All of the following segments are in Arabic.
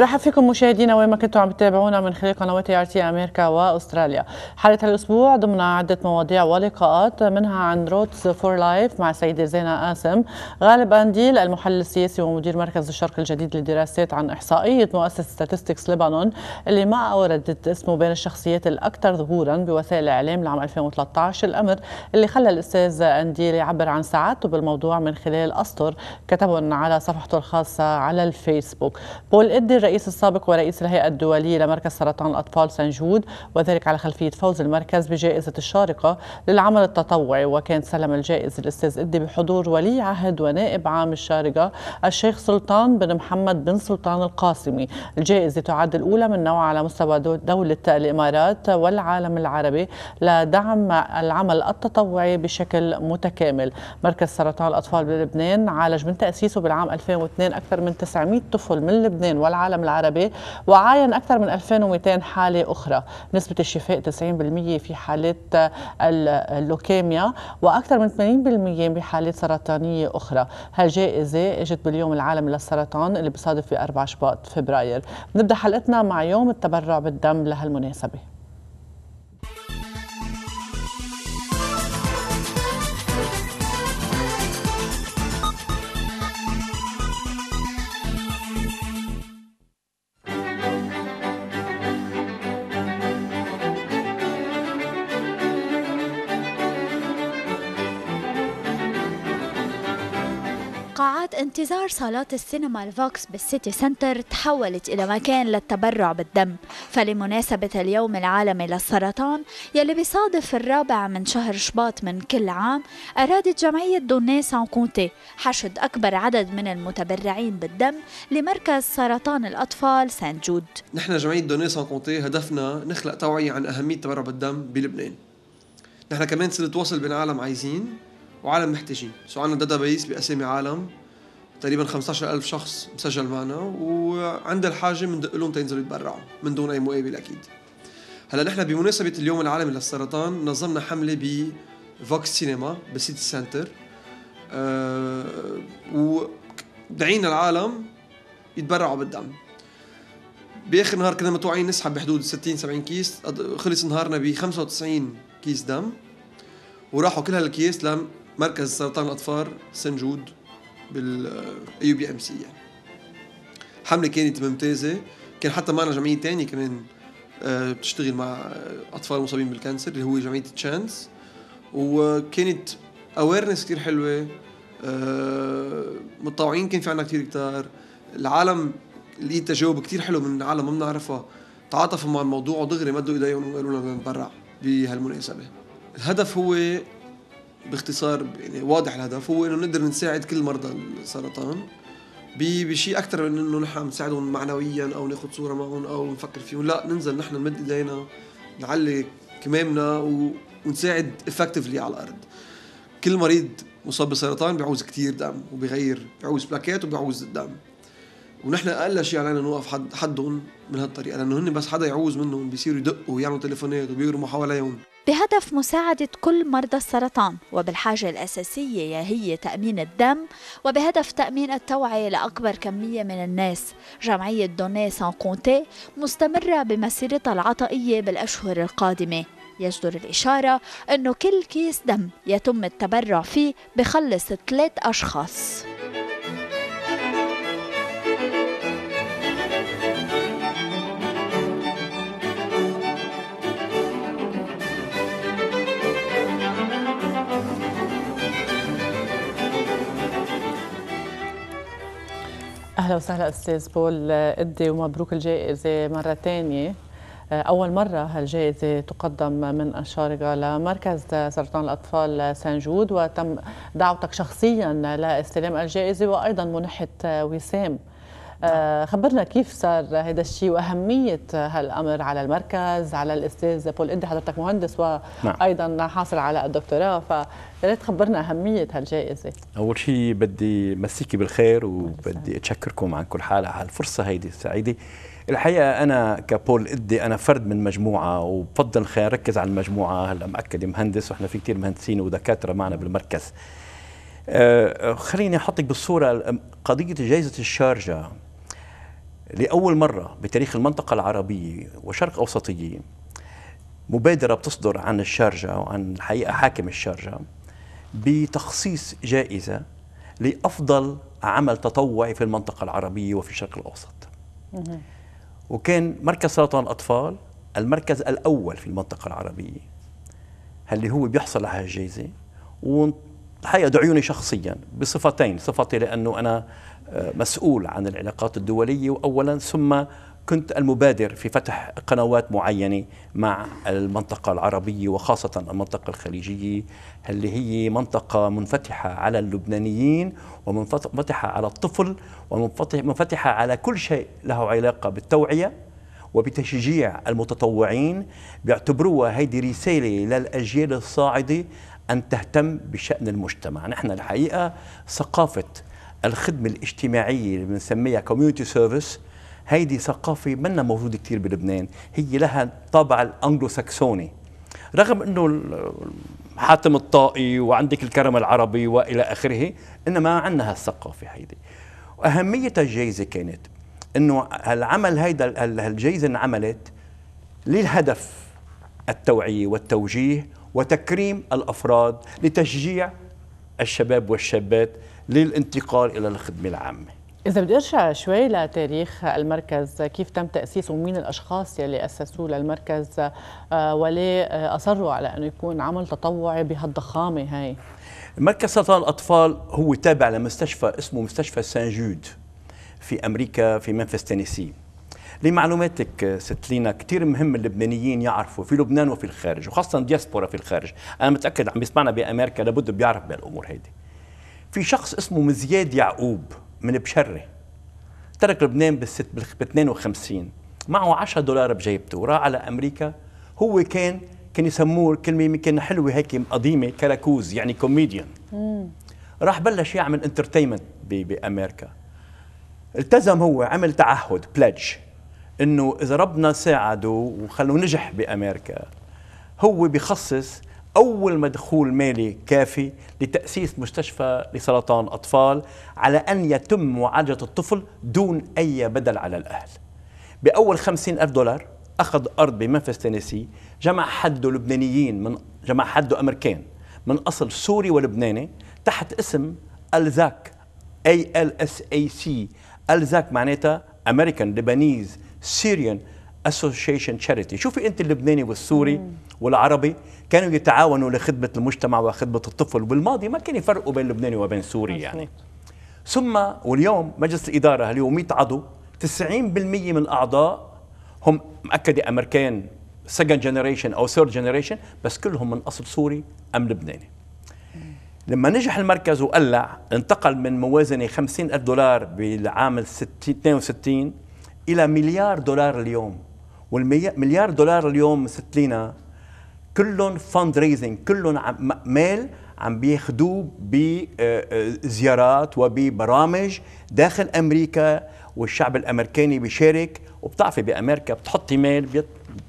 برحب فيكم مشاهدينا وين ما كنتوا عم تتابعونا من خلال قنوات اي ار تي امريكا واستراليا. حلقه هالاسبوع ضمن عده مواضيع ولقاءات منها عن روتس فور لايف مع السيده زينه قاسم، غالب انديل المحلل السياسي ومدير مركز الشرق الجديد للدراسات عن احصائيه مؤسسه ستاتستكس لبنان اللي ما اوردت اسمه بين الشخصيات الاكثر ظهورا بوسائل الاعلام لعام 2013 الامر اللي خلى الاستاذ انديل يعبر عن سعادته بالموضوع من خلال اسطر كتبهم على صفحته الخاصه على الفيسبوك. بول ادي الرئيس السابق ورئيس الهيئة الدولية لمركز سرطان الأطفال سنجود وذلك على خلفية فوز المركز بجائزة الشارقة للعمل التطوعي وكان سلم الجائزة الأستاذ إدي بحضور ولي عهد ونائب عام الشارقة الشيخ سلطان بن محمد بن سلطان القاسمي الجائزة تعد الأولى من نوعها على مستوى دولة الإمارات والعالم العربي لدعم العمل التطوعي بشكل متكامل مركز سرطان الأطفال بلبنان عالج من تأسيسه بالعام 2002 أكثر من 900 طفل من لبنان والعالم العالم العربي وعاين أكثر من 2200 حالة أخرى نسبة الشفاء 90% في حالات اللوكيميا وأكثر من 80% بحالات سرطانية أخرى هالجائزة اجت باليوم العالمي للسرطان اللي بصادف في 4 شباط فبراير بنبدأ حلقتنا مع يوم التبرع بالدم لهالمناسبة انتظار صالات السينما الفوكس بالسيتي سنتر تحولت إلى مكان للتبرع بالدم فلمناسبة اليوم العالمي للسرطان يلي بيصادف الرابع من شهر شباط من كل عام أرادت جمعية دوني سان كونتي حشد أكبر عدد من المتبرعين بالدم لمركز سرطان الأطفال سان جود نحن جمعية دوني سان كونتي هدفنا نخلق توعية عن أهمية تبرع بالدم بلبنان نحن كمان صرنا نتواصل بين عالم عايزين وعالم محتاجين سو عندنا داتا بيس باسامي عالم تقريبا 15000 شخص مسجل معنا وعند الحاجه بندق لهم تنزلوا يتبرعوا من دون اي مقابل اكيد هلا نحن بمناسبه اليوم العالمي للسرطان نظمنا حمله ب فوكس سينما بسيتي سنتر و آه، ودعينا العالم يتبرعوا بالدم باخر نهار كنا متوقعين نسحب بحدود 60 70 كيس خلص نهارنا ب 95 كيس دم وراحوا كل هالكيس لمركز سرطان الاطفال سنجود بالاي بي ام سي يعني حمله كانت ممتازه كان حتى معنا جمعيه تانية كمان آه، بتشتغل مع اطفال مصابين بالكانسر اللي هو جمعيه تشانس وكانت اويرنس كثير حلوه آه، متطوعين كان في عنا كثير كتار العالم لقيت تجاوب كثير حلو من العالم ما بنعرفها تعاطفوا مع الموضوع ودغري مدوا ايديهم وقالوا لنا بدنا نتبرع بهالمناسبه الهدف هو باختصار يعني واضح الهدف هو انه نقدر نساعد كل مرضى السرطان بشيء اكثر من انه نحن نساعدهم معنويا او ناخذ صوره معهم او نفكر فيهم لا ننزل نحن نمد ايدينا نعلي كمامنا و... ونساعد افكتفلي على الارض كل مريض مصاب بسرطان بيعوز كتير دم وبيغير بيعوز بلاكات وبيعوز دم ونحن اقل شيء علينا نوقف حد حدهم من هالطريقه لانه هن بس حدا يعوز منهم بيصيروا يدقوا ويعملوا تليفونات وبيرموا حواليهم بهدف مساعدة كل مرضى السرطان وبالحاجة الأساسية هي تأمين الدم وبهدف تأمين التوعية لأكبر كمية من الناس جمعية دوني سان كونتي مستمرة بمسيرتها العطائية بالأشهر القادمة يجدر الإشارة أنه كل كيس دم يتم التبرع فيه بخلص ثلاث أشخاص اهلا وسهلا استاذ بول قدي ومبروك الجائزه مره ثانيه أول مرة هالجائزة تقدم من الشارقة لمركز سرطان الأطفال سنجود وتم دعوتك شخصيا لاستلام الجائزة وأيضا منحه وسام آه، خبرنا كيف صار هذا الشيء واهميه هالامر على المركز على الاستاذ بول انت حضرتك مهندس نعم. وايضا حاصل على الدكتوراه فيا ريت خبرنا اهميه هالجائزه اول شيء بدي مسيكي بالخير وبدي اتشكركم عن كل حال على الفرصه هيدي السعيده الحقيقه انا كبول ادي انا فرد من مجموعه وبفضل خلينا نركز على المجموعه هلا مأكد مهندس واحنا في كثير مهندسين ودكاتره معنا بالمركز أه خليني احطك بالصوره قضيه جائزه الشارجه لأول مرة بتاريخ المنطقة العربية وشرق أوسطية مبادرة بتصدر عن الشارجة وعن الحقيقة حاكم الشارجة بتخصيص جائزة لأفضل عمل تطوعي في المنطقة العربية وفي الشرق الأوسط وكان مركز سرطان الأطفال المركز الأول في المنطقة العربية اللي هو بيحصل على هالجائزة والحقيقة دعيوني شخصيا بصفتين صفتي لأنه أنا مسؤول عن العلاقات الدولية أولا ثم كنت المبادر في فتح قنوات معينة مع المنطقة العربية وخاصة المنطقة الخليجية اللي هي منطقة منفتحة على اللبنانيين ومنفتحة على الطفل ومنفتحة على كل شيء له علاقة بالتوعية وبتشجيع المتطوعين بيعتبروها هيدي رسالة للأجيال الصاعدة أن تهتم بشأن المجتمع نحن الحقيقة ثقافة الخدمة الاجتماعية اللي بنسميها كوميونتي سيرفيس هيدي ثقافة منا موجودة كثير بلبنان هي لها طابع الأنجلو ساكسوني رغم أنه حاتم الطائي وعندك الكرم العربي وإلى آخره إنما عندنا هالثقافة هيدي وأهمية الجائزة كانت أنه هالعمل هيدا الجائزة انعملت للهدف التوعية والتوجيه وتكريم الأفراد لتشجيع الشباب والشابات للانتقال إلى الخدمة العامة إذا بدي أرجع شوي لتاريخ المركز كيف تم تأسيسه ومين الأشخاص يلي أسسوه للمركز آه، وليه آه، أصروا على أنه يكون عمل تطوعي بهالضخامة هاي مركز سرطان الأطفال هو تابع لمستشفى اسمه مستشفى سان جود في أمريكا في منفس تينيسي لمعلوماتك آه، ست لينا كثير مهم اللبنانيين يعرفوا في لبنان وفي الخارج وخاصة دياسبورا في الخارج أنا متأكد عم يسمعنا بأمريكا لابد بيعرف بهالأمور هيدي في شخص اسمه مزياد يعقوب من بشره ترك لبنان بال ب 52 معه 10 دولار بجيبته راح على امريكا هو كان كان يسموه كلمه يمكن حلوه هيك قديمه كراكوز يعني كوميديان راح بلش يعمل انترتينمنت بامريكا التزم هو عمل تعهد بلج انه اذا ربنا ساعده وخلوه نجح بامريكا هو بخصص أول مدخول مالي كافي لتأسيس مستشفى لسرطان أطفال على أن يتم معالجة الطفل دون أي بدل على الأهل بأول خمسين ألف دولار أخذ أرض بمنفس تينيسي جمع حده لبنانيين من جمع حده أمريكان من أصل سوري ولبناني تحت اسم ألزاك أي أل إس أي سي ألزاك معناتها أمريكان لبنانيز سيريان اسوشيشن تشاريتي شوفي انت اللبناني والسوري مم. والعربي كانوا يتعاونوا لخدمه المجتمع وخدمه الطفل بالماضي ما كان يفرقوا بين لبناني وبين سوري مم. يعني ثم واليوم مجلس الاداره هو 100 عضو 90% من الاعضاء هم مأكدة امريكان سكند جنريشن او ثيرد جنريشن بس كلهم من اصل سوري ام لبناني لما نجح المركز وقلع انتقل من موازنه 50 ألف دولار بالعام 62 إلى مليار دولار اليوم والمليار دولار اليوم ست لينا كلهم فند ريزنج كلهم مال عم بياخذوه بزيارات آه، آه، وببرامج داخل امريكا والشعب الامريكاني بيشارك وبتعرفي بامريكا بتحطي مال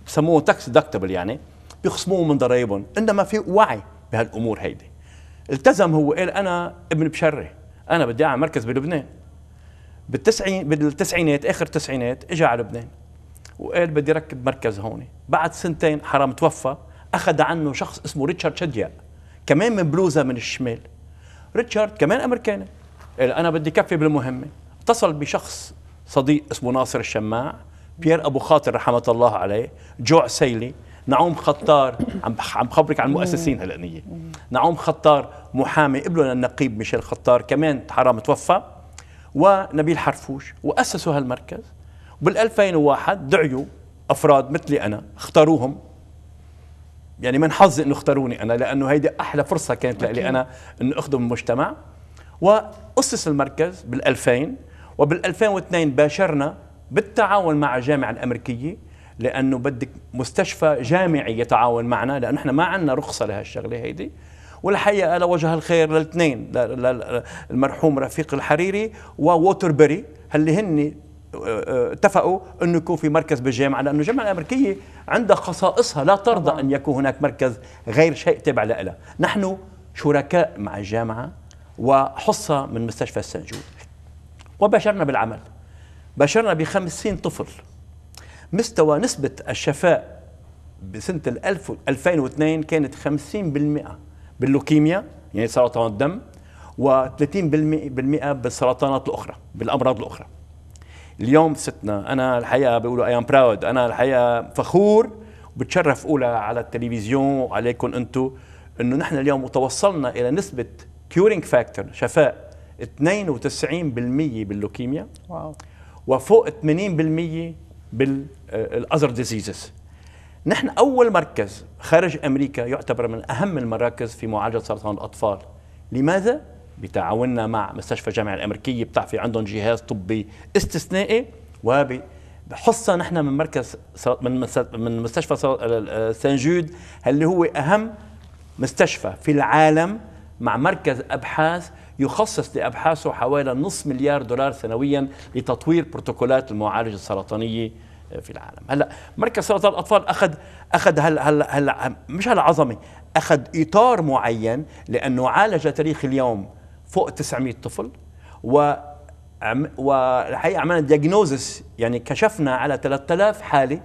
بسموه تاكس دكتبل يعني بيخصموه من ضرائبهم انما في وعي بهالامور هيدي التزم هو قال انا ابن بشري انا بدي اعمل مركز بلبنان بالتسعين بالتسعينات اخر التسعينات اجى على لبنان وقال بدي ركب مركز هون بعد سنتين حرام توفى أخذ عنه شخص اسمه ريتشارد شدياء كمان من بلوزة من الشمال ريتشارد كمان أمريكاني قال أنا بدي كفي بالمهمة اتصل بشخص صديق اسمه ناصر الشماع بيير أبو خاطر رحمة الله عليه جوع سيلي نعوم خطار عم عم خبرك عن المؤسسين هالقنية نعوم خطار محامي ابنه النقيب ميشيل خطار كمان حرام توفى ونبيل حرفوش وأسسوا هالمركز بال2001 دعيوا افراد مثلي انا اختاروهم يعني من حظي انه اختاروني انا لانه هيدي احلى فرصه كانت لي انا انه اخدم المجتمع واسس المركز بال2000 وبال2002 باشرنا بالتعاون مع الجامعه الامريكيه لانه بدك مستشفى جامعي يتعاون معنا لانه احنا ما عندنا رخصه لهالشغله هيدي والحقيقه لوجه وجه الخير للاثنين المرحوم رفيق الحريري ووتربري اللي هن اتفقوا انه يكون في مركز بالجامعه لانه الجامعه الامريكيه عندها خصائصها لا ترضى نعم. ان يكون هناك مركز غير شيء تابع لها نحن شركاء مع الجامعه وحصه من مستشفى السنجود وباشرنا بالعمل باشرنا ب 50 طفل مستوى نسبه الشفاء بسنه 2002 كانت 50% باللوكيميا يعني سرطان الدم و30% بالسرطانات الاخرى بالامراض الاخرى اليوم ستنا انا الحقيقه بيقولوا اي ام براود انا الحقيقه فخور وبتشرف اولى على التلفزيون وعليكم انتم انه نحن اليوم توصلنا الى نسبه كيورينج فاكتور شفاء 92% باللوكيميا واو وفوق 80% بالاذر ديزيزز نحن اول مركز خارج امريكا يعتبر من اهم المراكز في معالجه سرطان الاطفال لماذا بتعاوننا مع مستشفى الجامعه الامريكيه بتعرفي عندهم جهاز طبي استثنائي وبحصة نحن من مركز من من مستشفى سان جود اللي هو اهم مستشفى في العالم مع مركز ابحاث يخصص لابحاثه حوالي نصف مليار دولار سنويا لتطوير بروتوكولات المعالجه السرطانيه آه، في العالم هلا مركز سرطان الاطفال اخذ اخذ هلا هلا هل مش هالعظمه اخذ اطار معين لانه عالج تاريخ اليوم فوق 900 طفل و والحقيقه عملنا دياجنوزس يعني كشفنا على 3000 حاله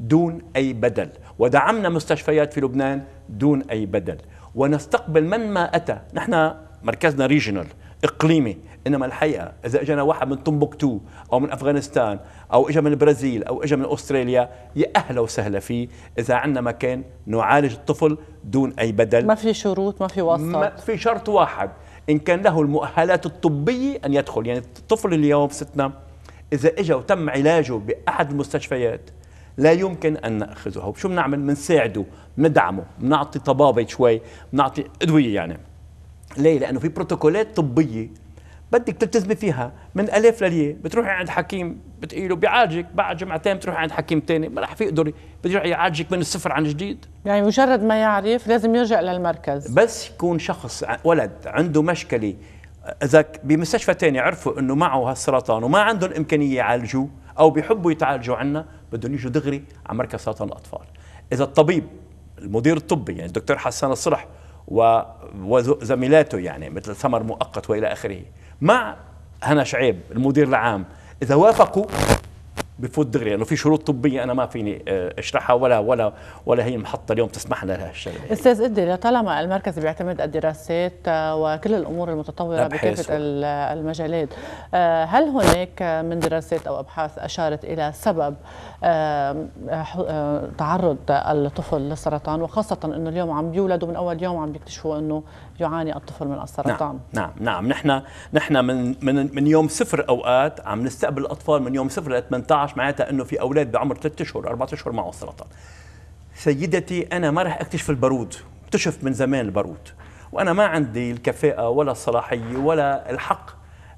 دون اي بدل ودعمنا مستشفيات في لبنان دون اي بدل ونستقبل من ما اتى نحن مركزنا ريجنال اقليمي انما الحقيقه اذا اجانا واحد من تومبوكتو او من افغانستان او اجى من البرازيل او اجى من استراليا يا اهلا وسهلا فيه اذا عندنا مكان نعالج الطفل دون اي بدل ما في شروط ما في واسطه ما في شرط واحد إن كان له المؤهلات الطبية أن يدخل يعني الطفل اليوم ستنا إذا إجا وتم علاجه بأحد المستشفيات لا يمكن أن نأخذه شو بنعمل بنساعده بندعمه بنعطي طبابة شوي بنعطي أدوية يعني ليه لأنه في بروتوكولات طبية بدك تلتزمي فيها من الف للياء بتروحي عند حكيم بتقيله بيعالجك بعد جمعتين بتروحي عند حكيم تاني ما راح يقدر بده يعالجك من الصفر عن جديد يعني مجرد ما يعرف لازم يرجع للمركز بس يكون شخص ولد عنده مشكله اذا بمستشفى تاني عرفوا انه معه هالسرطان وما عندهم امكانيه يعالجوه او بيحبوا يتعالجوا عنا بدهم يجوا دغري على مركز سرطان الاطفال اذا الطبيب المدير الطبي يعني الدكتور حسان الصلح وزميلاته يعني مثل سمر مؤقت والى اخره مع هنا شعيب المدير العام اذا وافقوا بفوت دغري لانه يعني في شروط طبيه انا ما فيني آه، اشرحها ولا ولا ولا هي محطه اليوم تسمح لنا لهالشيء استاذ ادي لطالما المركز بيعتمد الدراسات آه، وكل الامور المتطوره بكافه المجالات آه، هل هناك من دراسات او ابحاث اشارت الى سبب آه، آه، تعرض الطفل للسرطان وخاصة أنه اليوم عم بيولد من أول يوم عم بيكتشفوا أنه يعاني الطفل من السرطان نعم نعم, نعم. نحن نحن من من من يوم صفر اوقات عم نستقبل الاطفال من يوم صفر ل 18 معناتها انه في اولاد بعمر 3 اشهر 4 اشهر معه سرطان سيدتي انا ما راح اكتشف البارود اكتشف من زمان البارود وانا ما عندي الكفاءه ولا الصلاحيه ولا الحق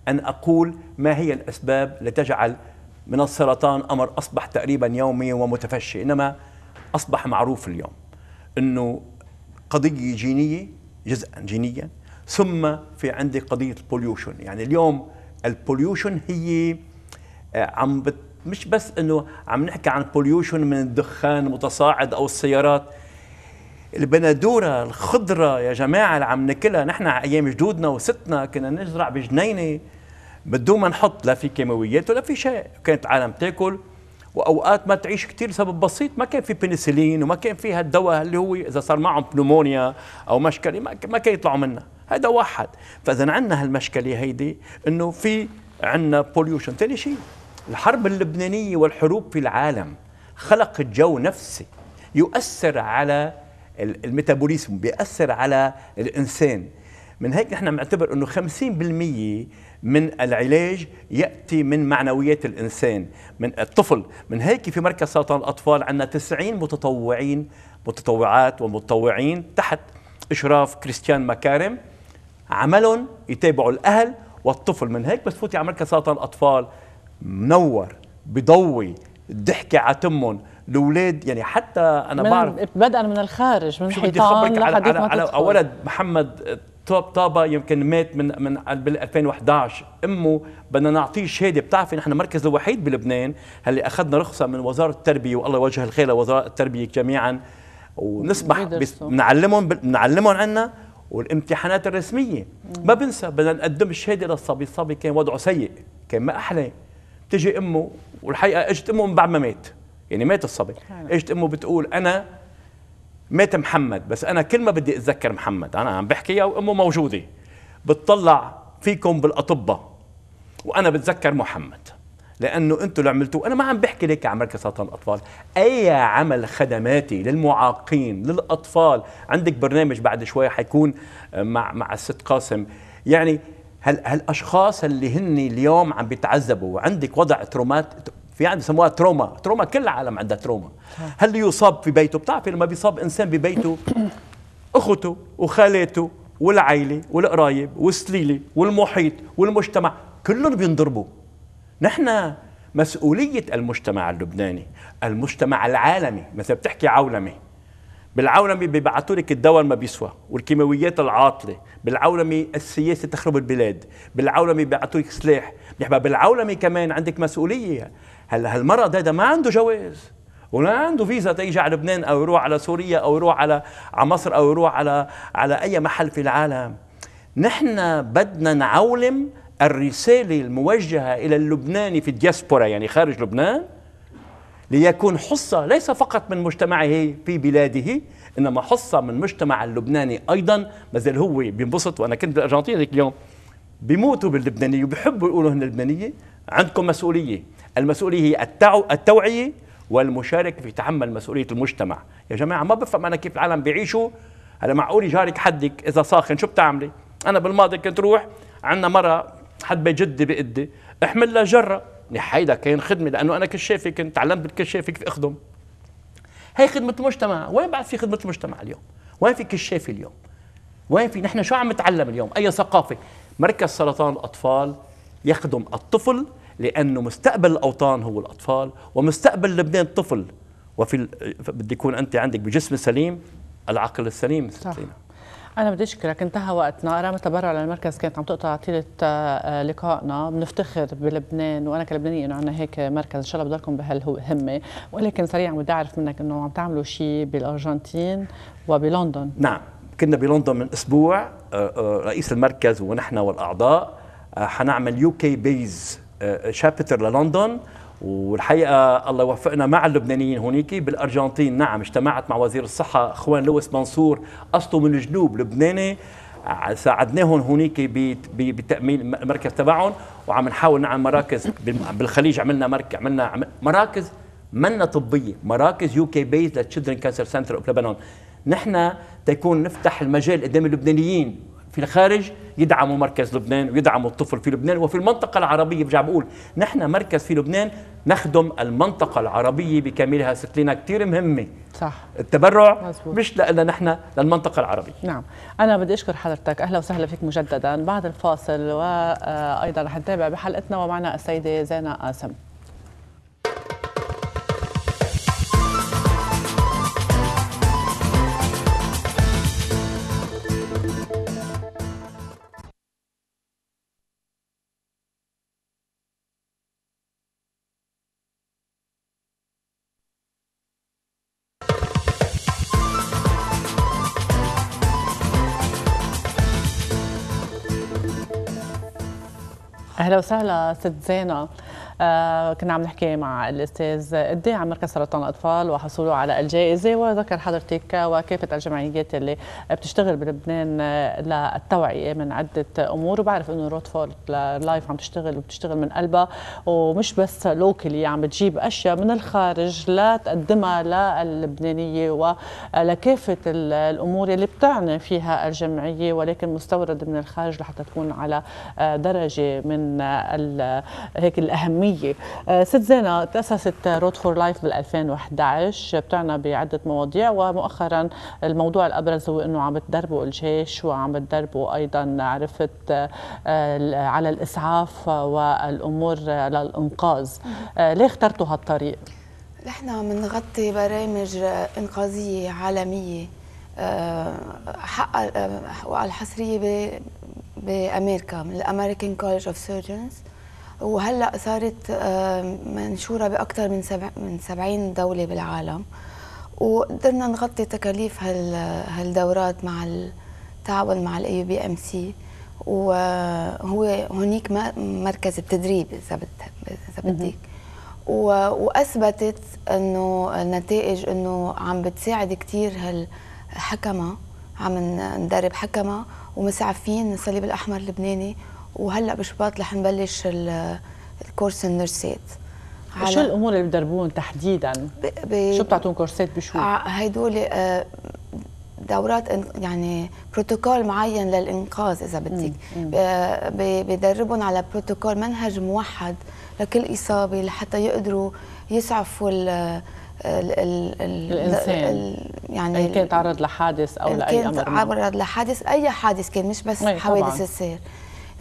ان اقول ما هي الاسباب لتجعل من السرطان أمر أصبح تقريبا يومي ومتفشي إنما أصبح معروف اليوم أنه قضية جينية جزءا جينيا ثم في عندي قضية البوليوشن يعني اليوم البوليوشن هي آه، عم بت مش بس انه عم نحكي عن بوليوشن من الدخان المتصاعد او السيارات البندوره الخضره يا جماعه اللي عم ناكلها نحن ايام جدودنا وستنا كنا نزرع بجنينه بدون ما نحط لا في كيماويات ولا في شيء كانت عالم تاكل واوقات ما تعيش كثير لسبب بسيط ما كان في بنسلين وما كان في هالدواء اللي هو اذا صار معهم بنومونيا او مشكله ما كان يطلعوا منها هذا واحد فاذا عندنا هالمشكله هيدي انه في عندنا بوليوشن ثاني شيء الحرب اللبنانيه والحروب في العالم خلقت جو نفسي يؤثر على الميتابوليزم بيأثر على الانسان من هيك نحن بنعتبر انه 50% من العلاج يأتي من معنويات الإنسان من الطفل من هيك في مركز سرطان الأطفال عندنا 90 متطوعين متطوعات ومتطوعين تحت إشراف كريستيان مكارم عملهم يتابعوا الأهل والطفل من هيك بس فوتي على مركز سرطان الأطفال منور بضوي الضحكة على تمهم الاولاد يعني حتى انا بعرف بدءا من الخارج من الحيطان لحد على, على, على ولد محمد توب طابا يمكن مات من من بال 2011 امه بدنا نعطيه شهاده بتعرفي نحن المركز الوحيد بلبنان اللي اخذنا رخصه من وزاره التربيه والله يوجه الخير لوزاره التربيه جميعا ونسمح بنعلمهم بنعلمهم عندنا والامتحانات الرسميه ما بنسى بدنا نقدم الشهاده للصبي الصبي كان وضعه سيء كان ما احلاه تجي امه والحقيقه اجت امه من بعد ما مات يعني مات الصبي اجت امه بتقول انا مات محمد بس انا كل ما بدي اتذكر محمد انا عم بحكيها وامه موجوده بتطلع فيكم بالاطباء وانا بتذكر محمد لانه انتم اللي عملتوه انا ما عم بحكي لك عن مركز سرطان الاطفال اي عمل خدماتي للمعاقين للاطفال عندك برنامج بعد شوي حيكون آه، مع مع الست قاسم يعني هالاشخاص اللي هن اليوم عم بيتعذبوا وعندك وضع ترومات في عندهم سموها تروما تروما كل العالم عندها تروما هل يصاب في بيته بتعرفي لما بيصاب انسان ببيته اخته وخالاته والعيله والقرايب والسليله والمحيط والمجتمع كلهم بينضربوا نحن مسؤوليه المجتمع اللبناني المجتمع العالمي مثلا بتحكي عولمه بالعولمه بيبعثوا لك الدواء ما بيسوى والكيماويات العاطله بالعولمه السياسه تخرب البلاد بالعولمه بيبعثوا لك سلاح بالعولمه كمان عندك مسؤوليه هلا هالمرض هذا ما عنده جواز ولا عنده فيزا تيجي على لبنان او يروح على سوريا او يروح على على مصر او يروح على على اي محل في العالم نحن بدنا نعولم الرسالة الموجهة إلى اللبناني في الدياسبورا يعني خارج لبنان ليكون حصة ليس فقط من مجتمعه في بلاده إنما حصة من مجتمع اللبناني أيضا مازال هو بينبسط وأنا كنت بالأرجنتين ذيك اليوم بيموتوا باللبنانية وبيحبوا يقولوا هن اللبنانية عندكم مسؤولية المسؤولية هي التعو... التوعية والمشاركة في تحمل مسؤولية المجتمع يا جماعة ما بفهم أنا كيف العالم بيعيشوا هلا معقول جارك حدك إذا ساخن شو بتعملي أنا بالماضي كنت روح عندنا مرة حد بيت جدي بقدي احمل لها جرة هيدا كان خدمة لأنه أنا كشافي كنت تعلمت بالكشافة كيف أخدم هي خدمة المجتمع وين بعد في خدمة المجتمع اليوم وين في كشافي اليوم وين في نحن شو عم نتعلم اليوم أي ثقافة مركز سرطان الأطفال يخدم الطفل لأنه مستقبل الأوطان هو الأطفال ومستقبل لبنان طفل وفي بدي يكون أنت عندك بجسم سليم العقل السليم صح. أنا بدي أشكرك انتهى وقتنا أرامة تبرع للمركز كانت عم تقطع طيلة آه، آه، لقائنا بنفتخر بلبنان وأنا كلبنانية إنه عندنا هيك مركز إن شاء الله بضلكم بهالهمة ولكن سريعا بدي أعرف منك إنه عم تعملوا شيء بالأرجنتين وبلندن نعم كنا بلندن من أسبوع آه، رئيس المركز ونحن والأعضاء حنعمل يو كي بيز شابتر للندن والحقيقه الله يوفقنا مع اللبنانيين هونيك بالارجنتين نعم اجتمعت مع وزير الصحه اخوان لويس منصور اصله من الجنوب لبناني ساعدناهم هونيك بتامين المركز تبعهم وعم نحاول نعمل مراكز بالخليج عملنا مركز عملنا مراكز منا طبيه مراكز يو كي بيز لتشيلدرن كانسر سنتر اوف لبنان نحن تيكون نفتح المجال قدام اللبنانيين في الخارج يدعموا مركز لبنان ويدعموا الطفل في لبنان وفي المنطقة العربية برجع بقول نحن مركز في لبنان نخدم المنطقة العربية بكاملها ست لنا كثير مهمة صح التبرع مزبوط. مش لنا نحن للمنطقة العربية نعم أنا بدي أشكر حضرتك أهلا وسهلا فيك مجددا بعد الفاصل وأيضا رح نتابع بحلقتنا ومعنا السيدة زينة قاسم اهلا وسهلا ست زينه آه، كنا عم نحكي مع الاستاذ قدي عن مركز سرطان الاطفال وحصوله على الجائزه وذكر حضرتك وكافه الجمعيات اللي بتشتغل بلبنان آه، للتوعيه من عده امور وبعرف انه روتفورد لايف عم تشتغل وبتشتغل من قلبها ومش بس لوكلي عم بتجيب اشياء من الخارج لتقدمها للبنانيه ولكافه الامور اللي بتعني فيها الجمعيه ولكن مستورد من الخارج لحتى تكون على آه، درجه من هيك الاهميه اليوميه آه، ست زينه تاسست رود فور لايف بال 2011 بتعنى بعده مواضيع ومؤخرا الموضوع الابرز هو انه عم بتدربوا الجيش وعم بتدربوا ايضا عرفت آه، على الاسعاف والامور للانقاذ آه، ليه اخترتوا هالطريق؟ نحن بنغطي برامج انقاذيه عالميه حق الحصريه بامريكا من الامريكان كولج اوف سيرجنز وهلا صارت منشوره باكثر من سبع من 70 دوله بالعالم وقدرنا نغطي تكاليف هال هالدورات مع التعاون مع الاي بي ام سي وهو هنيك مركز التدريب اذا بدك واثبتت انه النتائج انه عم بتساعد كثير هالحكمه عم ندرب حكمه ومسعفين الصليب الاحمر اللبناني وهلا بشباط رح نبلش الكورس النرسات على شو الامور اللي بتدربون تحديدا؟ ب... ب... شو بتعطون كورسات بشو؟ هدول آه، آه، دورات يعني بروتوكول معين للانقاذ اذا بدك بدربهم على بروتوكول منهج موحد لكل اصابه لحتى يقدروا يسعفوا ال ال ال الانسان ال يعني ان كان تعرض لحادث او لاي امر تعرض لحادث اي حادث كان مش بس حوادث السير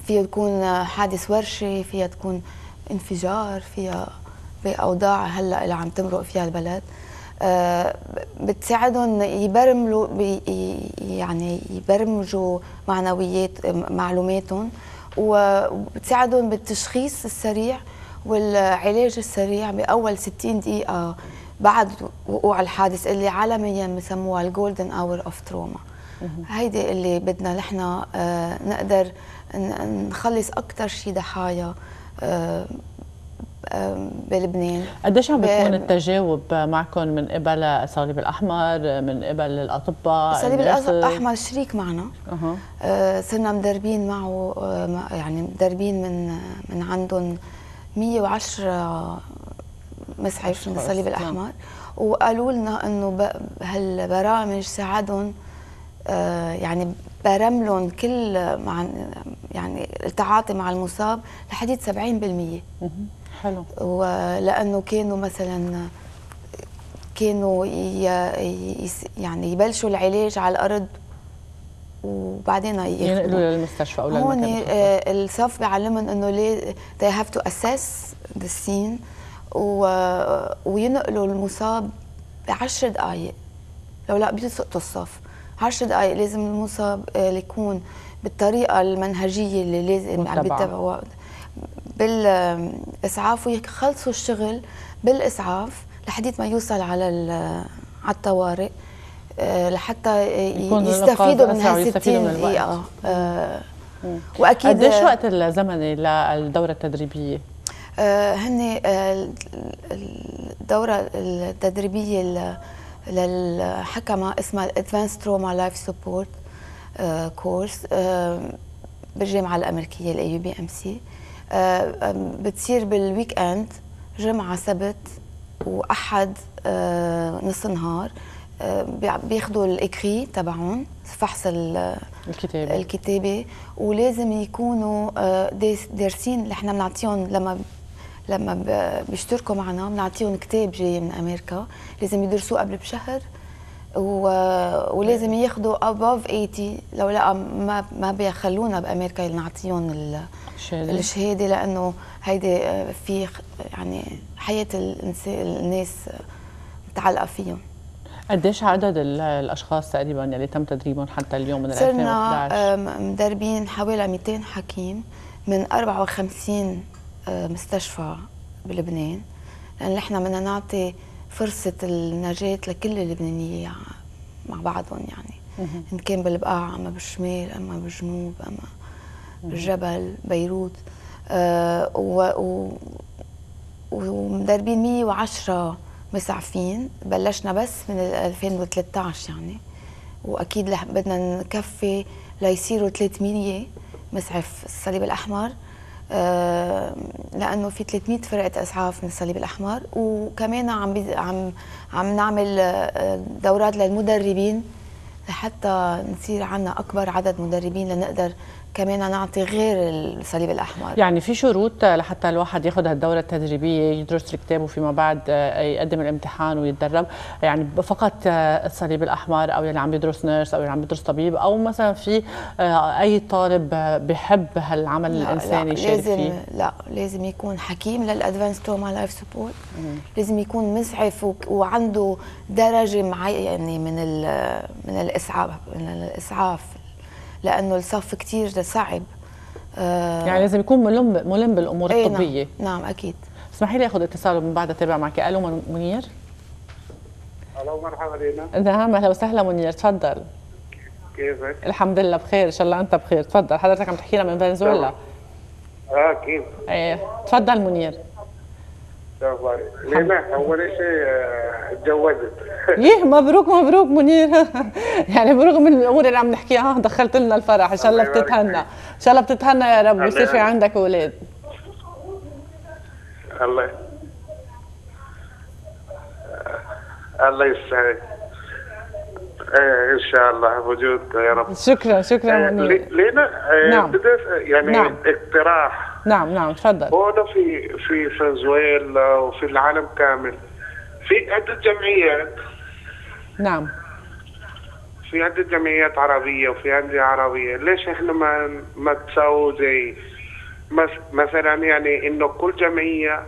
فيها تكون حادث ورشي فيها تكون انفجار فيها باوضاع هلا اللي عم تمرق فيها البلد آه، بتساعدهم يبرملوا يعني يبرمجوا معنويات معلوماتهم وبتساعدهم بالتشخيص السريع والعلاج السريع باول 60 دقيقه بعد وقوع الحادث اللي عالميا بسموها الجولدن اور اوف تروما هيدي اللي بدنا نحن آه، نقدر نخلص اكثر شيء ضحايا آه، آه، بلبنان قديش عم بيكون التجاوب معكم من قبل الصليب الاحمر من قبل الاطباء الصليب الاحمر شريك معنا أه. صرنا مدربين معه آه، يعني مدربين من من عندهم 110 مسعف من الصليب الاحمر وقالوا لنا انه هالبرامج ساعدهم يعني برملهم كل مع يعني التعاطي مع المصاب لحديد 70% حلو ولانه كانوا مثلا كانوا يعني يبلشوا العلاج على الارض وبعدين ينقلوا للمستشفى او هون آه، الصف بيعلمهم انه ليه they have to assess the scene و... وينقلوا المصاب بعشر دقائق لو لا بيسقطوا الصف 10 دقائق لازم المصاب آه، يكون بالطريقه المنهجيه اللي لازم عم يتبعوها بالاسعاف آه، ويخلصوا الشغل بالاسعاف لحديت ما يوصل على آه، على الطوارئ لحتى يستفيدوا من هال 60 دقيقه واكيد قديش وقت الزمني للدوره التدريبيه؟ هن الدوره التدريبيه للحكمة اسمها Advanced Trauma Life Support كورس آه، آه، بالجامعة الأمريكية الاي آه، بي ام سي بتصير بالويك اند جمعة سبت وأحد نص نهار بياخذوا الاكري تبعهم فحص الكتابه الكتابه ولازم يكونوا دارسين اللي احنا بنعطيهم لما لما بيشتركوا معنا بنعطيهم كتاب جاي من امريكا لازم يدرسوه قبل بشهر و... ولازم ياخذوا ابوف 80 لو لا ما ما بيخلونا بامريكا نعطيهم ال... الشهاده لانه هيدي آه، في يعني حياه الانس... الناس آه، متعلقه فيهم قديش عدد الاشخاص تقريبا يلي تم تدريبهم حتى اليوم من 2011 صرنا آه، مدربين حوالي 200 حكيم من 54 مستشفى بلبنان لأن نحن بدنا نعطي فرصة النجاة لكل اللبنانية مع بعضهم يعني إن كان بالبقاع أما بالشمال أما بالجنوب أما بالجبل بيروت آه و ومدربين 110 مسعفين بلشنا بس من 2013 يعني واكيد بدنا نكفي ليصيروا 300 مسعف الصليب الاحمر آه، لانه في 300 فرقه اسعاف من الصليب الاحمر وكمان عم عم عم نعمل آه، دورات للمدربين لحتى نصير عندنا اكبر عدد مدربين لنقدر كمان نعطي غير الصليب الاحمر يعني في شروط لحتى الواحد ياخذ هالدوره التدريبيه يدرس الكتاب وفيما بعد يقدم الامتحان ويتدرب يعني فقط الصليب الاحمر او اللي عم يدرس نيرس او اللي عم يدرس طبيب او مثلا في اي طالب بحب هالعمل لا الانساني لا يشارك لازم فيه لا لازم يكون حكيم للادفانس توما لايف سبورت لازم يكون مسعف وعنده درجه معينه يعني من من الاسعاف من الاسعاف لانه الصف كثير صعب آه يعني لازم يكون ملم ملم بالامور ايه نعم. الطبيه نعم, نعم اكيد اسمحي لي اخذ اتصال ومن بعدها اتابع معك الو منير الو مرحبا لينا نعم اهلا وسهلا منير تفضل كيفك؟ الحمد لله بخير ان شاء الله انت بخير تفضل حضرتك عم تحكي لنا من فنزويلا اه كيف ايه تفضل منير الله نعم. لينا اول شيء آه، اتجوزت ييه مبروك مبروك منير يعني برغم الامور اللي عم نحكيها دخلت لنا الفرح ان شاء الله بتتهنى ان شاء الله بتتهنى يا رب ويصير في عندك اولاد الله الله يسعدك ايه ان شاء الله موجود يا رب شكرا شكرا إيه، منير لينا إيه، نعم بدي يعني نعم. اقتراح نعم نعم تفضل هو في في فنزويلا وفي العالم كامل في عدة جمعيات نعم في عدة جمعيات عربية وفي أندية عربية ليش احنا ما ما تساووا زي مثلا يعني انه كل جمعيه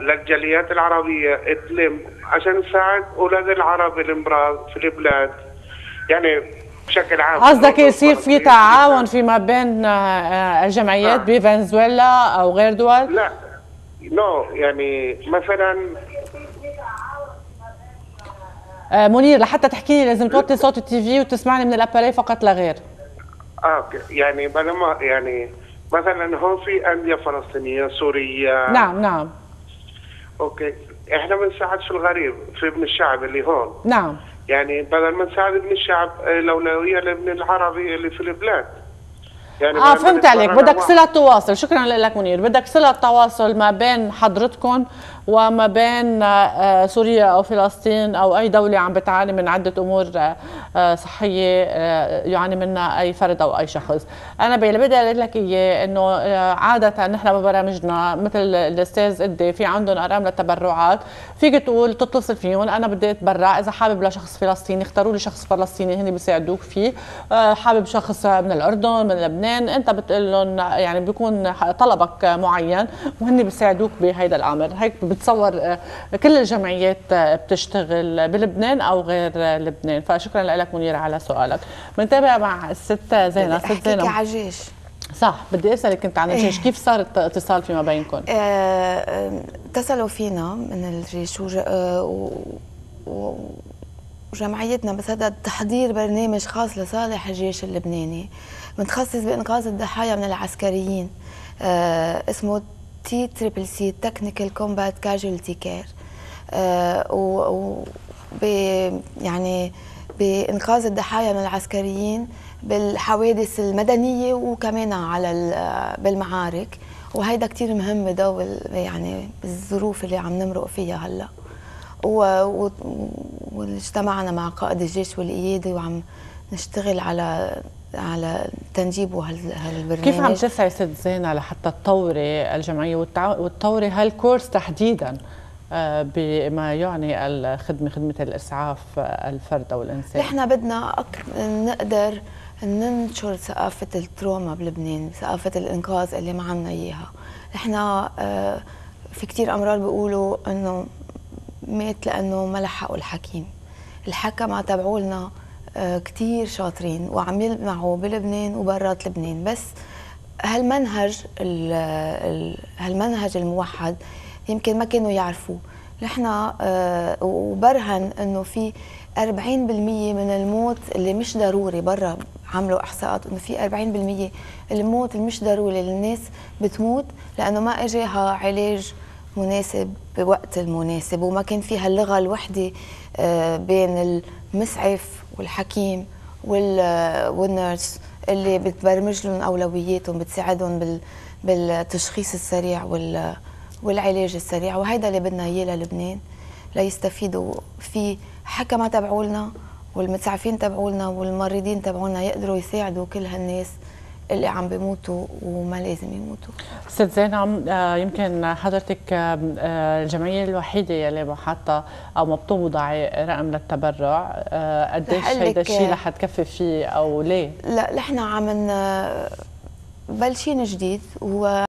للجاليات العربيه تلم عشان تساعد اولاد العرب الامراض في البلاد يعني بشكل عام قصدك يصير في تعاون فيما بين آه، آه، الجمعيات آه. بفنزويلا او غير دول؟ لا نو يعني مثلا آه منير لحتى تحكي لي لازم توطي صوت التي في وتسمعني من الاباري فقط لا غير اه يعني ما يعني مثلا هون في انديه فلسطينيه سوريه نعم نعم اوكي احنا بنساعد في الغريب في ابن الشعب اللي هون نعم يعني بدل ما نساعد ابن الشعب آه، الاولويه لابن العربي اللي في البلاد يعني اه فهمت عليك بدك صله تواصل شكرا لك منير بدك صله تواصل ما بين حضرتكم وما بين آه، آه، سوريا أو فلسطين أو أي دولة عم بتعاني من عدة أمور آه، صحية يعاني منها أي فرد أو أي شخص أنا اللي بدي أقول لك إياه إنه عادة نحن ببرامجنا مثل الأستاذ قدي في عندهم أرقام للتبرعات فيك تقول تتصل فيهم أنا بدي أتبرع إذا حابب لشخص فلسطيني اختاروا لي شخص فلسطيني هن بيساعدوك فيه حابب شخص من الأردن من لبنان أنت بتقول لهم يعني بيكون طلبك معين وهن بيساعدوك بهيدا الأمر هيك بتصور آه، كل الجمعيات آه، بتشتغل بلبنان او غير آه، لبنان فشكرا لك منيره على سؤالك بنتابع مع الست زينه ست زينه عجيش صح بدي اسالك كنت عن الجيش كيف صار الاتصال فيما بينكم اتصلوا فينا من الجيش و... و... وجمعيتنا بس هذا تحضير برنامج خاص لصالح الجيش اللبناني متخصص بانقاذ الضحايا من العسكريين اسمه تي تريبل سي تكنيكال كومبات كاجولتي كير و يعني بانقاذ الضحايا من العسكريين بالحوادث المدنيه وكمان على بالمعارك وهيدا كثير مهم بدول يعني بالظروف اللي عم نمرق فيها هلا واجتمعنا مع قائد الجيش والقياده وعم نشتغل على على تنجيب هالبرنامج كيف عم تسعي ست زينه لحتى تطوري الجمعيه وتطوري هالكورس تحديدا آه، بما يعني الخدمه خدمه الاسعاف آه، الفرد او الانسان نحن بدنا نقدر ننشر ثقافه التروما بلبنان ثقافه الانقاذ اللي ما عندنا اياها نحن آه، في كثير امرار بيقولوا انه مات لانه ما لحقوا الحكيم الحكمه تبعولنا آه، كتير شاطرين وعم يلمعوا بلبنان وبرات لبنان بس هالمنهج هالمنهج الموحد يمكن ما كانوا يعرفوه نحن آه، وبرهن انه في 40% من الموت اللي مش ضروري برا عملوا احصاءات انه في 40% الموت اللي مش ضروري للناس بتموت لانه ما اجاها علاج مناسب بوقت المناسب وما كان في هاللغه الوحده آه، بين المسعف والحكيم آه، والنيرس اللي بتبرمج لهم اولوياتهم بتساعدهم بالتشخيص السريع والعلاج السريع وهيدا اللي بدنا اياه للبنان ليستفيدوا فيه حكمه تبعولنا والمتسعفين تبعولنا والمريضين تبعولنا يقدروا يساعدوا كل هالناس اللي عم بيموتوا وما لازم يموتوا ست زينب آه، يمكن حضرتك آه، الجمعيه الوحيده يلي محطه او ما بتوضعي رقم للتبرع آه، قديش هيدا الشيء رح تكفي فيه او ليه؟ لا نحن عم بلشين جديد و